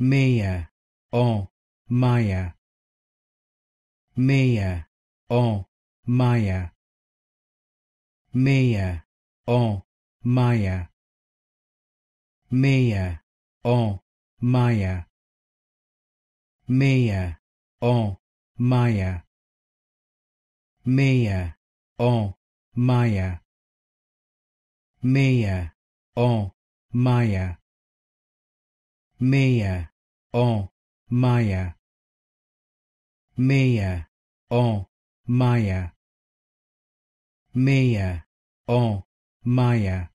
Maya, oh, Maya. Maya, oh, Maya. Maya, oh, Maya. Maya, oh, Maya. Maya, oh, Maya. Maya, oh, Maya. Maya, oh, Maya. Maya, on, Maya. Maya, on, Maya. Maya, on, Maya.